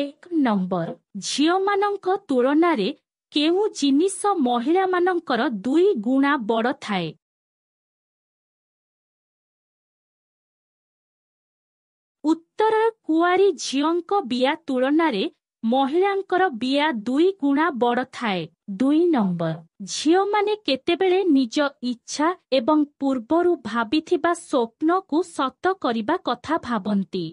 ଏକ ନମ୍ବର ଝିଅମାନଙ୍କ ତୁଳନାରେ କେଉଁ ଜିନିଷ ମହିଳାମାନଙ୍କର ଦୁଇ ଗୁଣା ବଡ଼ ଥାଏ ଉତ୍ତର କୁଆରୀ ଝିଅଙ୍କ ବିୟା ତୁଳନାରେ ମହିଳାଙ୍କର ବିୟା ଦୁଇ ଗୁଣା ବଡ଼ ଥାଏ ଦୁଇ ନମ୍ବର ଝିଅମାନେ କେତେବେଳେ ନିଜ ଇଚ୍ଛା ଏବଂ ପୂର୍ବରୁ ଭାବିଥିବା ସ୍ୱପ୍ନକୁ ସତ କରିବା କଥା ଭାବନ୍ତି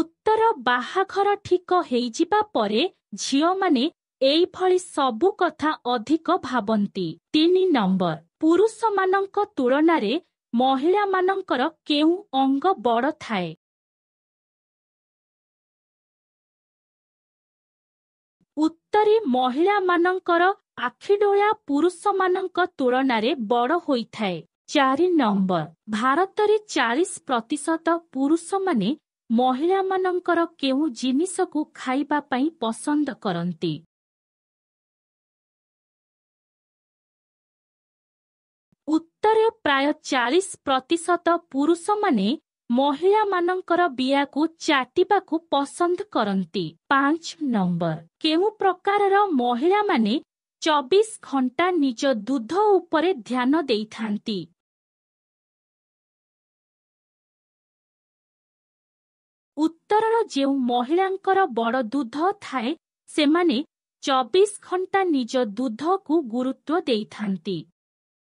ଉତ୍ତର ବାହାଘର ଠିକ ହେଇଯିବା ପରେ ଝିଅମାନେ ଏଇଭଳି ସବୁ କଥା ଅଧିକ ଭାବନ୍ତି ତିନି ନମ୍ବର ପୁରୁଷମାନଙ୍କ ତୁଳନାରେ ମହିଳାମାନଙ୍କର କେଉଁ ଅଙ୍ଗ ବଡ଼ ଥାଏ ଉତ୍ତରେ ମହିଳାମାନଙ୍କର ଆଖିଡୋଳା ପୁରୁଷମାନଙ୍କ ତୁଳନାରେ ବଡ଼ ହୋଇଥାଏ ଚାରି ନମ୍ବର ଭାରତରେ ଚାଳିଶ ପ୍ରତିଶତ ପୁରୁଷମାନେ ମହିଳାମାନଙ୍କର କେଉଁ ଜିନିଷକୁ ଖାଇବା ପାଇଁ ପସନ୍ଦ କରନ୍ତି ଉତ୍ତର ପ୍ରାୟ ଚାଳିଶ ପ୍ରତିଶତ ପୁରୁଷମାନେ ମହିଳାମାନଙ୍କର ବିଆକୁ ଚାଟିବାକୁ ପସନ୍ଦ କରନ୍ତି ପାଞ୍ଚ ନମ୍ବର କେଉଁ ପ୍ରକାରର ମହିଳାମାନେ ଚବିଶ ଘଣ୍ଟା ନିଜ ଦୁଧ ଉପରେ ଧ୍ୟାନ ଦେଇଥାନ୍ତି ଉତ୍ତରର ଯେଉଁ ମହିଳାଙ୍କର ବଡ଼ ଦୁଧ ଥାଏ ସେମାନେ ଚବିଶ ଘଣ୍ଟା ନିଜ ଦୁଧକୁ ଗୁରୁତ୍ୱ ଦେଇଥାନ୍ତି